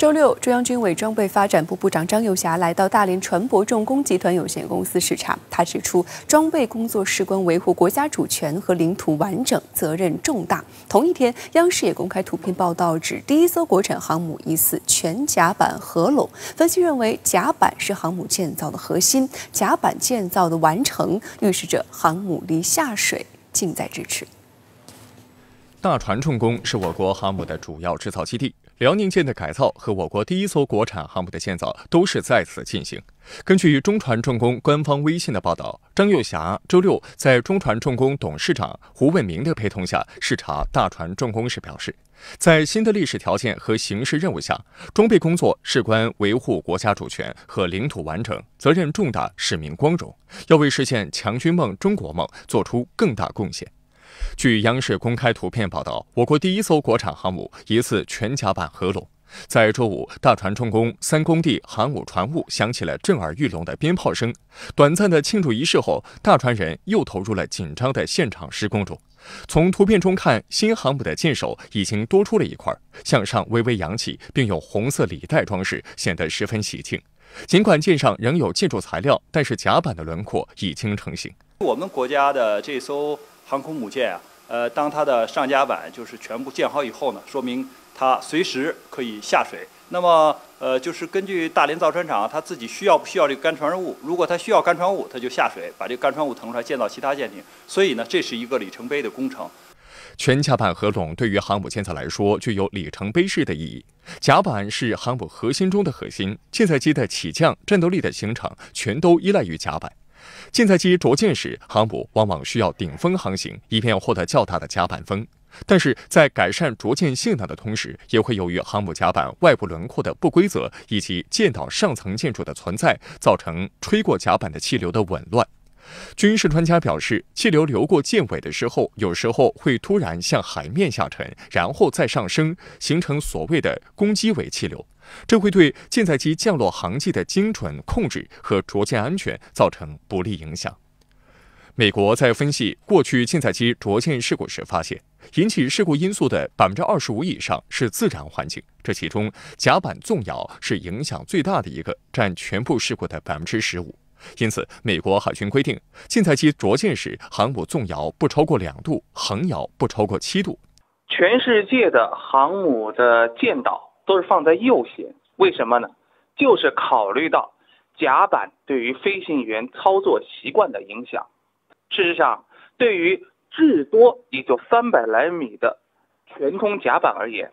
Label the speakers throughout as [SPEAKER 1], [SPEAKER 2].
[SPEAKER 1] 周六，中央军委装备发展部部长张又侠来到大连船舶重工集团有限公司视察。他指出，装备工作事关维护国家主权和领土完整，责任重大。同一天，央视也公开图片报道，指第一艘国产航母疑似全甲板合拢。分析认为，甲板是航母建造的核心，甲板建造的完成，预示着航母离下水近在咫尺。大船重工是我国航母的主要制造基地。辽宁舰的改造和我国第一艘国产航母的建造都是在此进行。根据中船重工官方微信的报道，张又霞周六在中船重工董事长胡卫明的陪同下视察大船重工时表示，在新的历史条件和形势任务下，装备工作事关维护国家主权和领土完整，责任重大，使命光荣，要为实现强军梦、中国梦做出更大贡献。据央视公开图片报道，我国第一艘国产航母疑似全甲板合拢。在周五，大船重工三工地航母船坞响起了震耳欲聋的鞭炮声。短暂的庆祝仪式后，大船人又投入了紧张的现场施工中。从图片中看，新航母的舰首已经多出了一块，向上微微扬起，并有红色礼带装饰，显得十分喜庆。尽管舰上仍有建筑材料，但是甲板的轮廓已经成型。
[SPEAKER 2] 我们国家的这艘。航空母舰啊，呃，当它的上甲板就是全部建好以后呢，说明它随时可以下水。那么，呃，就是根据大连造船厂它自己需要不需要这个干船物，如果它需要干船物，它就下水把这干船物腾出来建造其他舰艇。所以呢，这是一个里程碑的工程。
[SPEAKER 1] 全甲板合拢对于航母建造来说具有里程碑式的意义。甲板是航母核心中的核心，舰载机的起降、战斗力的形成全都依赖于甲板。舰载机着舰时，航母往往需要顶风航行，以便获得较大的甲板风。但是在改善着舰性能的同时，也会由于航母甲板外部轮廓的不规则以及舰岛上层建筑的存在，造成吹过甲板的气流的紊乱。军事专家表示，气流流过舰尾的时候，有时候会突然向海面下沉，然后再上升，形成所谓的攻击尾气流。这会对舰载机降落航迹的精准控制和着舰安全造成不利影响。美国在分析过去舰载机着舰事故时发现，引起事故因素的百分之二十五以上是自然环境，这其中甲板纵摇是影响最大的一个，占全部事故的百分之十五。因此，美国海军规定，舰载机着舰时，航母纵摇不超过两度，横摇不超过七度。
[SPEAKER 2] 全世界的航母的舰岛。都是放
[SPEAKER 1] 在右舷，为什么呢？就是考虑到甲板对于飞行员操作习惯的影响。事实上，对于至多也就三百来米的全通甲板而言，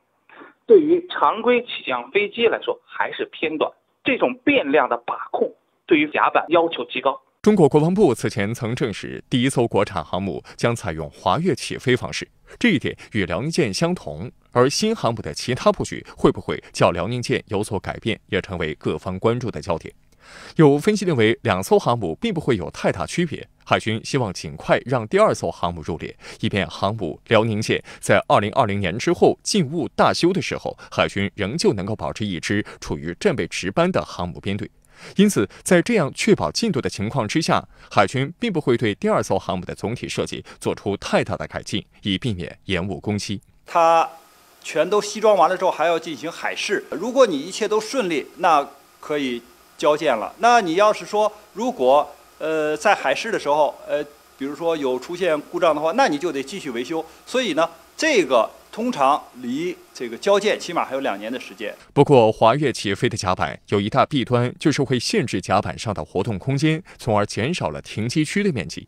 [SPEAKER 1] 对于常规起降飞机来说还是偏短。这种变量的把控，对于甲板要求极高。中国国防部此前曾证实，第一艘国产航母将采用滑跃起飞方式，这一点与辽宁舰相同。而新航母的其他布局会不会较辽宁舰有所改变，也成为各方关注的焦点。有分析认为，两艘航母并不会有太大区别。海军希望尽快让第二艘航母入列，以便航母辽宁舰在二零二零年之后进坞大修的时候，海军仍旧能够保持一支处于战备值班的航母编队。因此，在这样确保进度的情况之下，海军并不会对第二艘航母的总体设计做出太大的改进，以避免延误工期。
[SPEAKER 2] 它全都西装完了之后，还要进行海试。如果你一切都顺利，那可以交建了。那你要是说，如果呃在海试的时候，呃比如说有出现故障的话，那你就得继续维修。所以呢，这个。通常离这个交界起码还有两年的时间。
[SPEAKER 1] 不过，滑跃起飞的甲板有一大弊端，就是会限制甲板上的活动空间，从而减少了停机区的面积。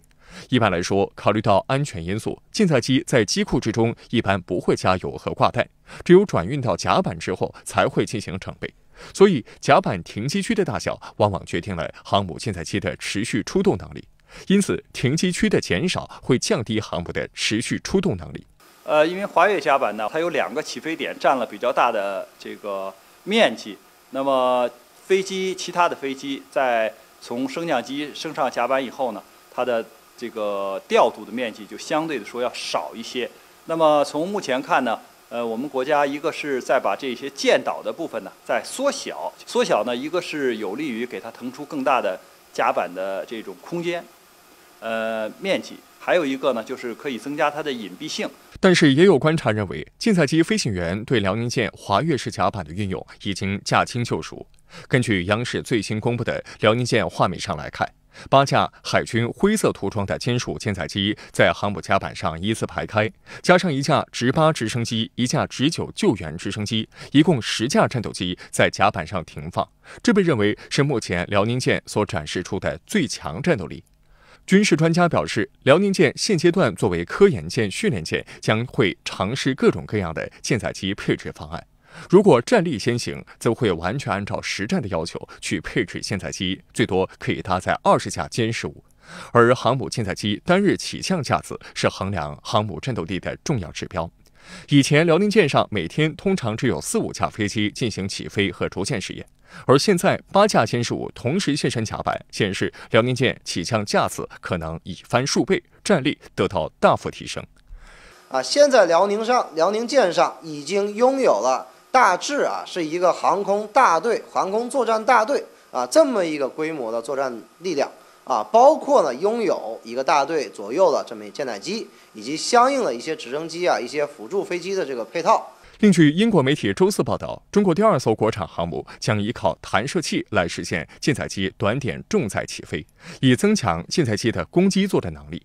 [SPEAKER 1] 一般来说，考虑到安全因素，舰载机在机库之中一般不会加油和挂弹，只有转运到甲板之后才会进行整备。所以，甲板停机区的大小往往决定了航母舰载机的持续出动能力。因此，停机区的减少会降低航母的持续出动
[SPEAKER 2] 能力。呃，因为滑跃甲板呢，它有两个起飞点，占了比较大的这个面积。那么飞机，其他的飞机在从升降机升上甲板以后呢，它的这个调度的面积就相对的说要少一些。那么从目前看呢，呃，我们国家一个是在把这些舰岛的部分呢在缩小，缩小呢，一个是有利于给它腾出更大的甲板的这种空间，呃，面积。还有一个呢，就是可以增加它的隐蔽性。
[SPEAKER 1] 但是也有观察认为，舰载机飞行员对辽宁舰滑跃式甲板的运用已经驾轻就熟。根据央视最新公布的辽宁舰画面上来看，八架海军灰色涂装的金属舰载机在航母甲板上依次排开，加上一架直八直升机、一架直九救援直升机，一共十架战斗机在甲板上停放。这被认为是目前辽宁舰所展示出的最强战斗力。军事专家表示，辽宁舰现阶段作为科研舰、训练舰，将会尝试各种各样的舰载机配置方案。如果战力先行，则会完全按照实战的要求去配置舰载机，最多可以搭载二十架歼十五。而航母舰载机单日起降架次是衡量航母战斗力的重要指标。以前，辽宁舰上每天通常只有四五架飞机进行起飞和着舰试验。而现在八架歼十五同时现身甲板，显示辽宁舰起降架次可能已翻数倍，战力得到大幅提升。
[SPEAKER 2] 啊，现在辽宁上辽宁舰上已经拥有了大致啊是一个航空大队、航空作战大队啊这么一个规模的作战力量啊，包括呢拥有一个大队左右的这么舰载机，以及相应的一些直升机啊、一些辅助飞机的这个配套。
[SPEAKER 1] 另据英国媒体周四报道，中国第二艘国产航母将依靠弹射器来实现舰载机短点重载起飞，以增强舰载机的攻击作战能力。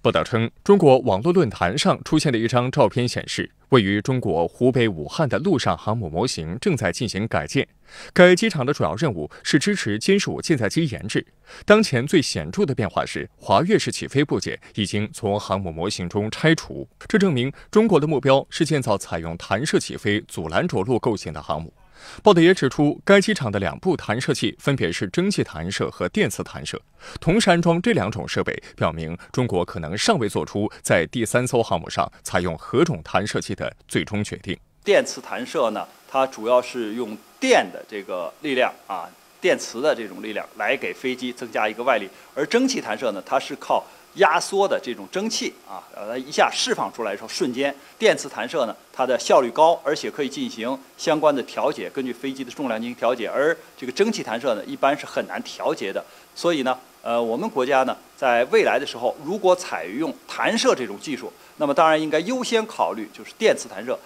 [SPEAKER 1] 报道称，中国网络论坛上出现的一张照片显示。位于中国湖北武汉的陆上航母模型正在进行改建。该机场的主要任务是支持金属舰载机研制。当前最显著的变化是滑跃式起飞部件已经从航母模型中拆除，这证明中国的目标是建造采用弹射起飞、阻拦着陆构型的航母。报道也指出，该机场的两部弹射器分别是蒸汽弹射和电磁弹射。同时安装这两种设备，表明中国可能尚未做出在第三艘航母上采用何种弹射器的最终决定。
[SPEAKER 2] 电磁弹射呢，它主要是用电的这个力量啊，电磁的这种力量来给飞机增加一个外力；而蒸汽弹射呢，它是靠。压缩的这种蒸汽啊，呃，它一下释放出来的时候，瞬间电磁弹射呢，它的效率高，而且可以进行相关的调节，根据飞机的重量进行调节。而这个蒸汽弹射呢，一般是很难调节的。所以呢，呃，我们国家呢，在未来的时候，如果采用弹射这种技术，那么当然应该优先考虑就是电磁弹射。